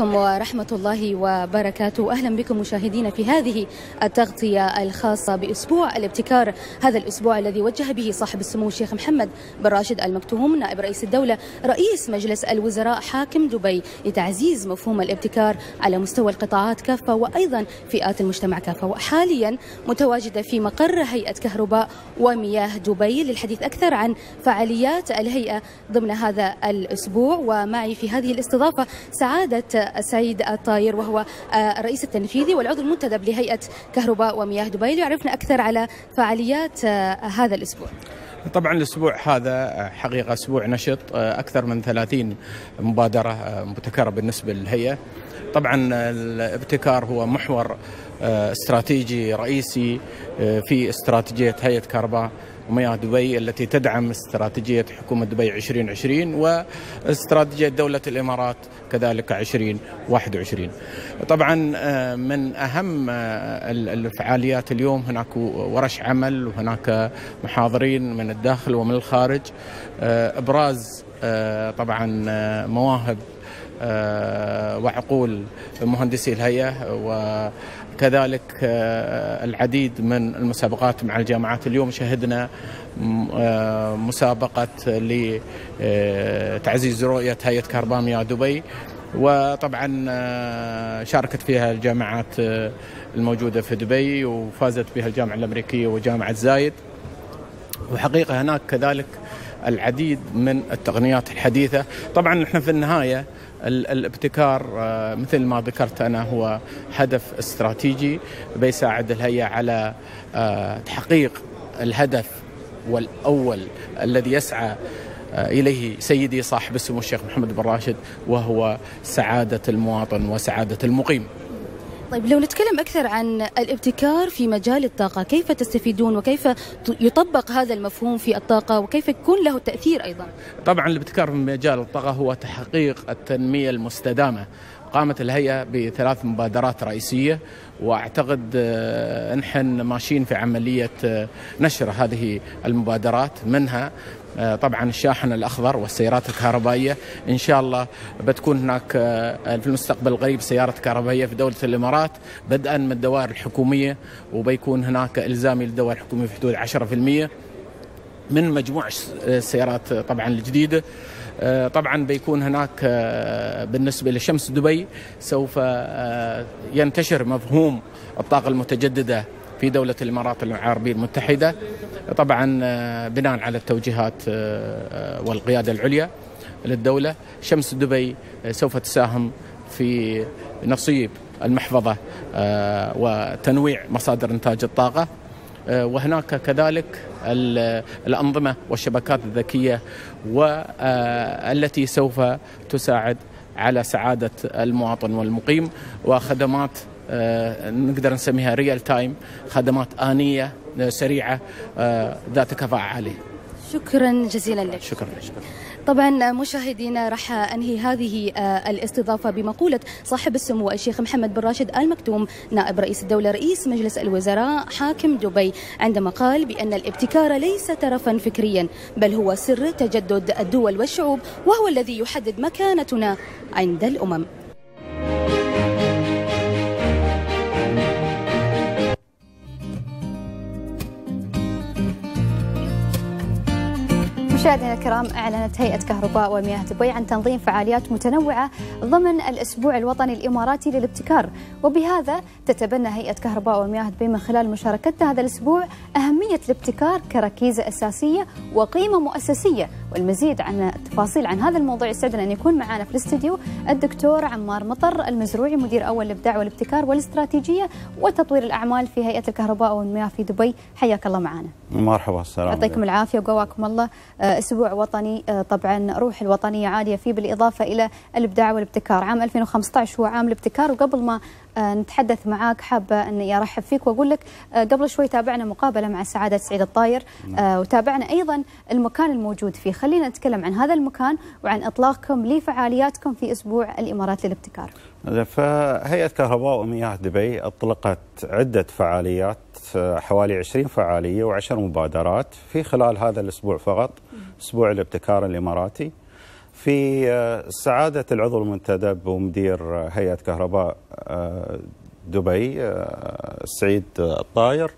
عليكم ورحمة الله وبركاته أهلا بكم مشاهدين في هذه التغطية الخاصة بأسبوع الابتكار هذا الأسبوع الذي وجه به صاحب السمو الشيخ محمد بن راشد المكتوم نائب رئيس الدولة رئيس مجلس الوزراء حاكم دبي لتعزيز مفهوم الابتكار على مستوى القطاعات كافة وأيضا فئات المجتمع كافة وحاليا متواجدة في مقر هيئة كهرباء ومياه دبي للحديث أكثر عن فعاليات الهيئة ضمن هذا الأسبوع ومعي في هذه الاستضافة سعادة السيد الطاير وهو آه، الرئيس التنفيذي والعضو المنتدب لهيئة كهرباء ومياه دبي ليعرفنا أكثر على فعاليات آه، هذا الأسبوع طبعا الاسبوع هذا حقيقه اسبوع نشط آه، اكثر من 30 مبادره مبتكره بالنسبه للهيئه. طبعا الابتكار هو محور استراتيجي رئيسي في استراتيجيه هيئه كهرباء ومياه دبي التي تدعم استراتيجية حكومة دبي 2020 واستراتيجية دولة الإمارات كذلك 2021 طبعا آه، من أهم آه، الفعاليات اليوم هناك ورش عمل وهناك محاضرين من الداخل ومن الخارج آه، إبراز طبعا مواهب وعقول مهندسي الهيئه كذلك آه، العديد من المسابقات مع الجامعات اليوم شهدنا آه، مسابقة لتعزيز آه، رؤية هيئة كرباميا دبي وطبعا شاركت فيها الجامعات الموجودة في دبي وفازت بها الجامعة الأمريكية وجامعة زايد وحقيقة هناك كذلك العديد من التقنيات الحديثة طبعا نحن في النهاية الابتكار آه، مثل ما ذكرت انا هو هدف استراتيجي بيساعد الهيئه على آه، تحقيق الهدف والاول الذي يسعى آه، اليه سيدي صاحب السمو الشيخ محمد بن راشد وهو سعاده المواطن وسعاده المقيم. طيب لو نتكلم أكثر عن الابتكار في مجال الطاقة كيف تستفيدون وكيف يطبق هذا المفهوم في الطاقة وكيف يكون له تأثير أيضا طبعا الابتكار في مجال الطاقة هو تحقيق التنمية المستدامة قامت الهيئة بثلاث مبادرات رئيسية واعتقد آه، نحن ماشيين في عملية آه، نشر هذه المبادرات منها آه، طبعا الشاحن الاخضر والسيارات الكهربائيه ان شاء الله بتكون هناك آه، في المستقبل القريب سيارات كهربائيه في دوله الامارات بدءا من الدوائر الحكوميه وبيكون هناك الزامي للدوائر الحكوميه في حدود 10% من مجموع آه، السيارات طبعا الجديده طبعا بيكون هناك بالنسبه لشمس دبي سوف ينتشر مفهوم الطاقه المتجدده في دولة الإمارات العربية المتحدة طبعا آه، بناء على التوجيهات آه، آه، والقيادة العليا للدولة شمس دبي سوف تساهم في نصيب المحفظة وتنويع مصادر إنتاج الطاقة وهناك كذلك الأنظمة والشبكات الذكية والتي سوف تساعد على سعادة المواطن والمقيم وخدمات آه، نقدر نسميها ريال تايم خدمات آنية سريعة آه، ذات كفاءة عالية شكرا جزيلا لك شكرا, طبعا آه، مشاهدينا راح انهي هذه الاستضافه بمقوله صاحب السمو الشيخ محمد بن راشد ال مكتوم نائب رئيس الدوله رئيس مجلس الوزراء حاكم دبي عندما قال بان الابتكار ليس ترفا فكريا بل هو سر تجدد الدول والشعوب وهو الذي يحدد مكانتنا عند الامم مشاهدينا الكرام أعلنت هيئة كهرباء ومياه دبي عن تنظيم فعاليات متنوعة ضمن الأسبوع الوطني الإماراتي للابتكار وبهذا تتبنى هيئة كهرباء ومياه دبي من خلال مشاركتنا هذا الأسبوع أهمية الابتكار كركيزة أساسية وقيمة مؤسسية والمزيد عن التفاصيل عن هذا الموضوع يسعدنا أن يكون معنا في الاستديو الدكتور عمار مطر المزروعي مدير أول الإبداع والابتكار والاستراتيجية وتطوير الأعمال في هيئة الكهرباء والمياه في دبي حياك الله معنا مرحبا السلام يعطيكم العافية وقواكم الله آه، أسبوع وطني آه، طبعا روح الوطنية عالية فيه بالإضافة إلى الإبداع والابتكار عام 2015 هو عام الابتكار وقبل ما آه، نتحدث معاك حابة أني أرحب فيك وأقول لك آه، قبل شوي تابعنا مقابلة مع سعادة سعيد الطاير نعم. آه، وتابعنا أيضا المكان الموجود فيه خلينا نتكلم عن هذا المكان وعن إطلاقكم لفعالياتكم في أسبوع الإمارات للابتكار فهيئة كهرباء ومياه دبي أطلقت عدة فعاليات حوالي 20 فعالية و10 مبادرات في خلال هذا الأسبوع فقط أسبوع الابتكار الإماراتي في آه، سعادة العضو المنتدب ومدير هيئة كهرباء آه، دبي آه، سعيد الطاير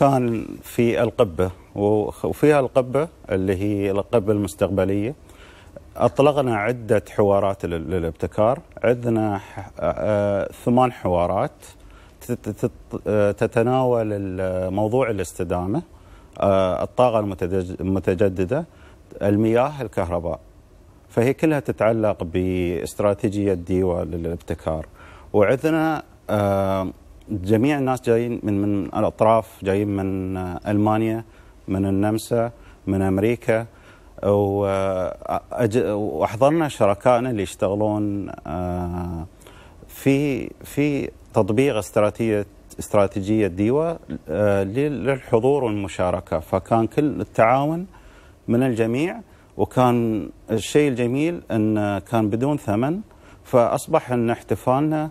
كان في القبة وفيها القبة اللي هي القبة المستقبلية أطلقنا عدة حوارات للابتكار عندنا ثمان حوارات تتناول موضوع الاستدامة الطاقة المتجددة المياه الكهرباء فهي كلها تتعلق باستراتيجية ديوة للابتكار وعندنا جميع الناس جايين من من الأطراف جايين من آه، ألمانيا من النمسا من أمريكا واحضرنا شركائنا اللي يشتغلون آه، في في تطبيق استراتيجيه استراتيجيه ديوا آه، للحضور والمشاركه فكان كل التعاون من الجميع وكان الشيء الجميل أن كان بدون ثمن فأصبح أن احتفالنا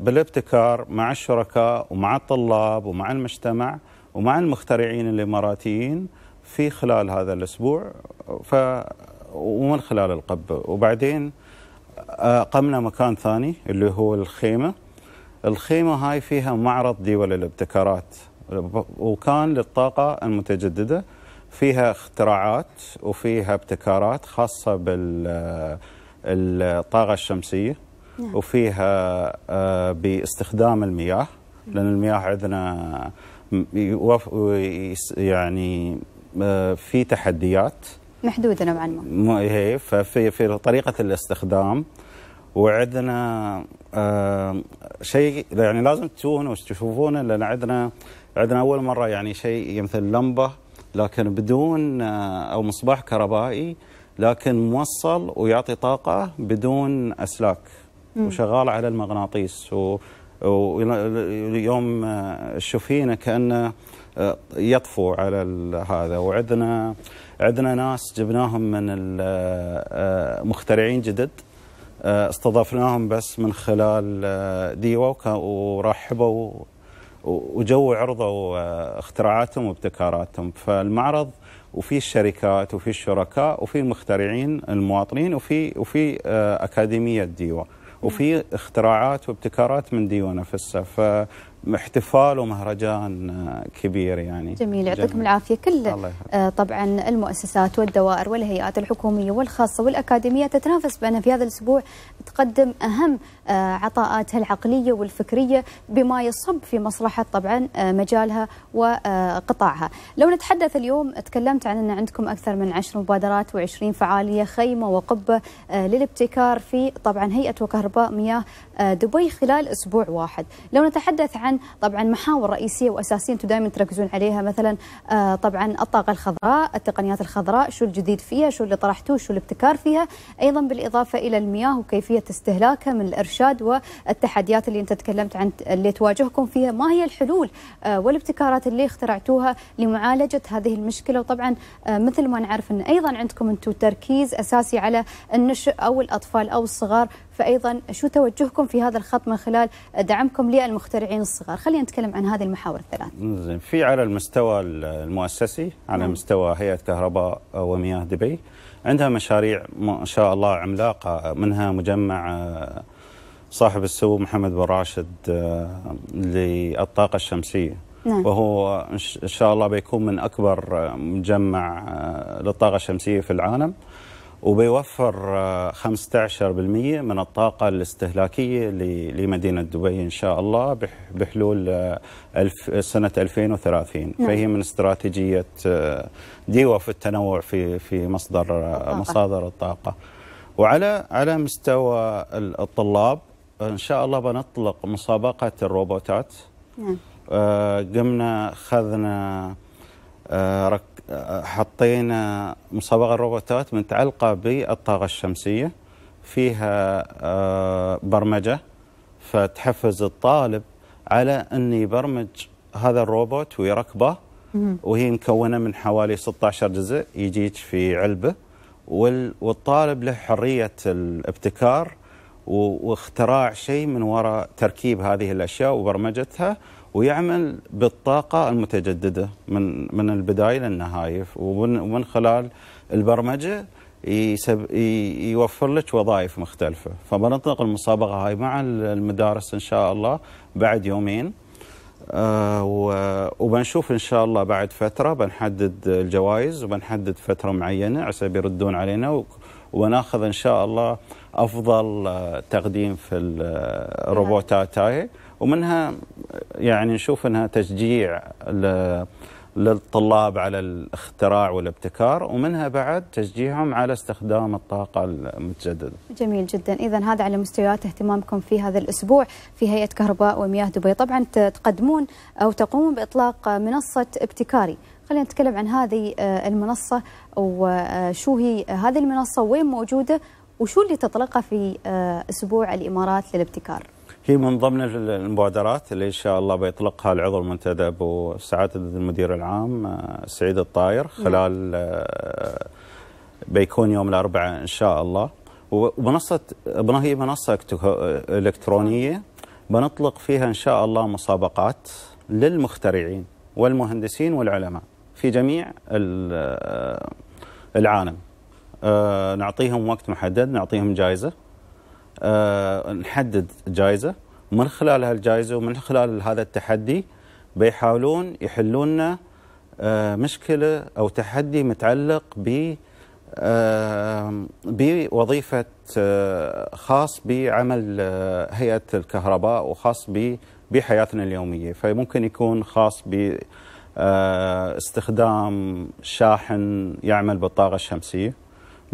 بالابتكار مع الشركاء ومع الطلاب ومع المجتمع ومع المخترعين الإماراتيين في خلال هذا الأسبوع ف ومن خلال القبة وبعدين آه، قمنا مكان ثاني اللي هو الخيمة الخيمة هاي فيها معرض دول الابتكارات وكان للطاقة المتجددة فيها اختراعات وفيها ابتكارات خاصة بالطاقة آه، الشمسية نعم. وفيها آه، باستخدام المياه لأن المياه عندنا يعني آه، في تحديات محدودة نوعا ما ففي في طريقة الاستخدام وعندنا شيء يعني لازم تشوفونه وتشوفونه لأن عندنا عندنا أول مرة يعني شيء مثل لمبة لكن بدون آه، او مصباح كهربائي لكن موصل ويعطي طاقه بدون اسلاك مم. وشغال على المغناطيس و ويوم تشوفينه آه، كانه آه، يطفو على هذا وعندنا عندنا ناس جبناهم من مخترعين جدد استضفناهم بس من خلال ديوا ورحبوا وجو عرضوا آه، اختراعاتهم وابتكاراتهم فالمعرض وفي الشركات وفي الشركاء وفي المخترعين المواطنين وفي وفي آه، اكاديميه ديوا وفي اختراعات وابتكارات من ديوا نفسها احتفال ومهرجان آه، كبير يعني جميل يعطيكم العافيه كل آه، طبعا المؤسسات والدوائر والهيئات الحكوميه والخاصه والاكاديميه تتنافس بان في هذا الاسبوع تقدم اهم آه، عطاءاتها العقليه والفكريه بما يصب في مصلحه طبعا مجالها وقطاعها. لو نتحدث اليوم تكلمت عن ان عندكم اكثر من 10 مبادرات و20 فعاليه خيمه وقبه للابتكار في طبعا هيئه وكهرباء مياه دبي خلال اسبوع واحد. لو نتحدث عن طبعا طبعا محاور رئيسيه واساسيه انتم دائما تركزون عليها مثلا آه، طبعا الطاقه الخضراء التقنيات الخضراء شو الجديد فيها شو اللي طرحتوه شو الابتكار فيها ايضا بالاضافه الى المياه وكيفيه استهلاكها من الارشاد والتحديات اللي انت تكلمت عن اللي تواجهكم فيها ما هي الحلول آه، والابتكارات اللي اخترعتوها لمعالجه هذه المشكله وطبعا آه، مثل ما نعرف ان ايضا عندكم انتم تركيز اساسي على النشء او الاطفال او الصغار فأيضا شو توجهكم في هذا الخط من خلال دعمكم للمخترعين الصغار خلينا نتكلم عن هذه المحاور الثلاث زين في على المستوى المؤسسي على مم. نعم. مستوى هيئة كهرباء ومياه دبي عندها مشاريع ما شاء الله عملاقة منها مجمع آه، صاحب السمو محمد بن راشد آه، للطاقة الشمسية نعم. وهو إن شاء الله بيكون من أكبر آه، مجمع للطاقة الشمسية في العالم وبيوفر 15% آه، من الطاقة الاستهلاكية لمدينة دبي إن شاء الله بحلول آه، سنة 2030 نعم. فهي من استراتيجية آه، ديوا في التنوع في في مصدر الطاقة. مصادر الطاقة وعلى على مستوى الطلاب إن شاء الله بنطلق مسابقة الروبوتات نعم. قمنا خذنا آه، آه، حطينا مصبغه روبوتات متعلقه بالطاقه الشمسيه فيها آه، برمجه فتحفز الطالب على أن يبرمج هذا الروبوت ويركبه وهي مكونه من حوالي 16 جزء يجيك في علبه والطالب له حريه الابتكار واختراع شيء من وراء تركيب هذه الاشياء وبرمجتها ويعمل بالطاقة المتجددة من من البداية للنهاية ومن خلال البرمجة يسب يوفر لك وظائف مختلفة فبنطلق المسابقة هاي مع المدارس إن شاء الله بعد يومين آه، وبنشوف إن شاء الله بعد فترة بنحدد الجوائز وبنحدد فترة معينة عسى بيردون علينا وناخذ إن شاء الله أفضل آه، تقديم في الروبوتات آه، نعم. هاي ومنها يعني نشوف انها تشجيع للطلاب على الاختراع والابتكار ومنها بعد تشجيعهم على استخدام الطاقة المتجددة جميل جدا إذا هذا على مستويات اهتمامكم في هذا الأسبوع في هيئة كهرباء ومياه دبي طبعا تقدمون أو تقومون بإطلاق منصة ابتكاري خلينا نتكلم عن هذه آه، المنصة وشو هي آه، هذه المنصة وين موجودة وشو اللي تطلقها في آه، أسبوع الإمارات للابتكار هي من ضمن المبادرات اللي ان شاء الله بيطلقها العضو المنتدب وسعاده المدير العام آه، سعيد الطاير نعم. خلال آه، بيكون يوم الاربعاء ان شاء الله ومنصه هي منصه الكترونيه بنطلق فيها ان شاء الله مسابقات للمخترعين والمهندسين والعلماء في جميع آه، العالم نعطيهم وقت محدد نعطيهم جائزه آه، نحدد جائزه من خلال هالجائزه ومن خلال هذا التحدي بيحاولون يحلون لنا آه، مشكله او تحدي متعلق ب آه، بوظيفة خاص بعمل هيئة الكهرباء وخاص بحياتنا اليومية فممكن يكون خاص ب استخدام شاحن يعمل بالطاقة الشمسية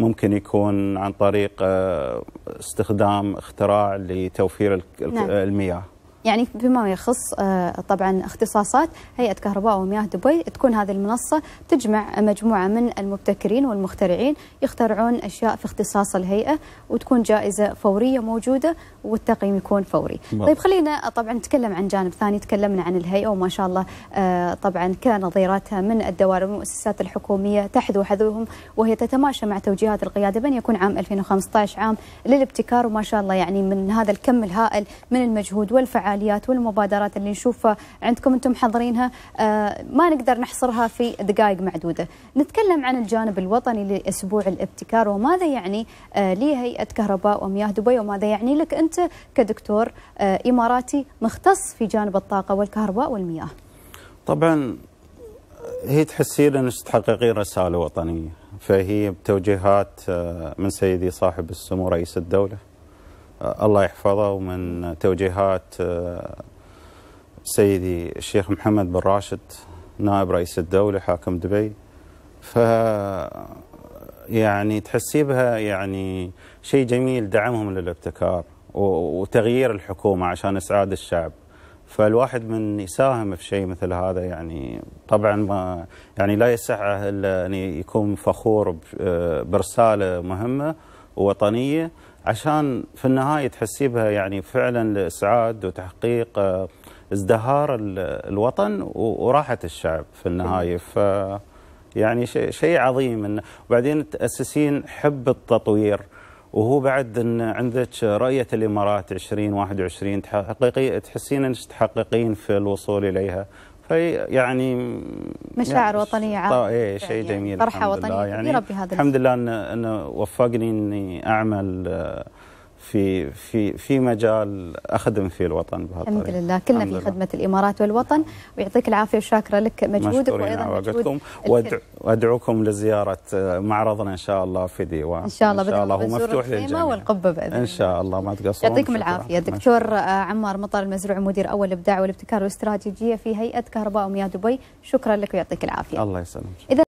ممكن يكون عن طريق آه، استخدام اختراع لتوفير نعم. المياه نعم. يعني بما يخص آه، طبعا اختصاصات هيئة كهرباء ومياه دبي تكون هذه المنصة تجمع مجموعة من المبتكرين والمخترعين يخترعون أشياء في اختصاص الهيئة وتكون جائزة فورية موجودة والتقييم يكون فوري بقى. طيب خلينا طبعا نتكلم عن جانب ثاني تكلمنا عن الهيئة وما شاء الله آه، طبعا كنظيراتها من الدوائر والمؤسسات الحكومية تحذو حذوهم وهي تتماشى مع توجيهات القيادة بأن يكون عام 2015 عام للابتكار وما شاء الله يعني من هذا الكم الهائل من المجهود والفعالية الفعاليات والمبادرات اللي نشوفها عندكم انتم محضرينها آه، ما نقدر نحصرها في دقائق معدوده نتكلم عن الجانب الوطني لاسبوع الابتكار وماذا يعني آه، لهيئه كهرباء ومياه دبي وماذا يعني لك انت كدكتور آه، اماراتي مختص في جانب الطاقه والكهرباء والمياه طبعا هي تحسين انك تحققين رساله وطنيه فهي بتوجيهات من سيدي صاحب السمو رئيس الدوله الله يحفظه ومن توجيهات آه، سيدي الشيخ محمد بن راشد نائب رئيس الدولة حاكم دبي ف يعني تحسي بها يعني شيء جميل دعمهم للابتكار وتغيير الحكومة عشان إسعاد الشعب فالواحد من يساهم في شيء مثل هذا يعني طبعا ما يعني لا يسعه الا ان يكون فخور آه، برساله مهمه ووطنيه عشان في النهايه تحسي بها يعني فعلا لاسعاد وتحقيق آه، ازدهار الوطن وراحه الشعب في النهايه ف يعني شيء شيء عظيم إن وبعدين تاسسين حب التطوير وهو بعد ان عندك رؤيه الامارات 2021 تحققي تحسين انك تحققين في الوصول اليها في يعني مشاعر يعني وطنيه عامه ايه شيء يعني جميل فرحه وطنيه يعني كبيره بهذا الحمد لله ان وفقني اني اعمل آه، في في في مجال اخدم فيه الوطن بهالطريقه الحمد لله كلنا الحمد في خدمه لله. الامارات والوطن ويعطيك العافيه وشاكره لك مجهودك وايضا وقتكم وادعوكم لزياره آه، معرضنا ان شاء الله في ديوان ان شاء الله ان شاء الله هو مفتوح للجميع والقبه باذن ان شاء الله ما تقصرون يعطيكم العافيه دكتور آه، عمار مطر المزروع مدير اول الابداع والابتكار والاستراتيجيه في هيئه كهرباء ومياه دبي شكرا لك ويعطيك العافيه الله يسلمك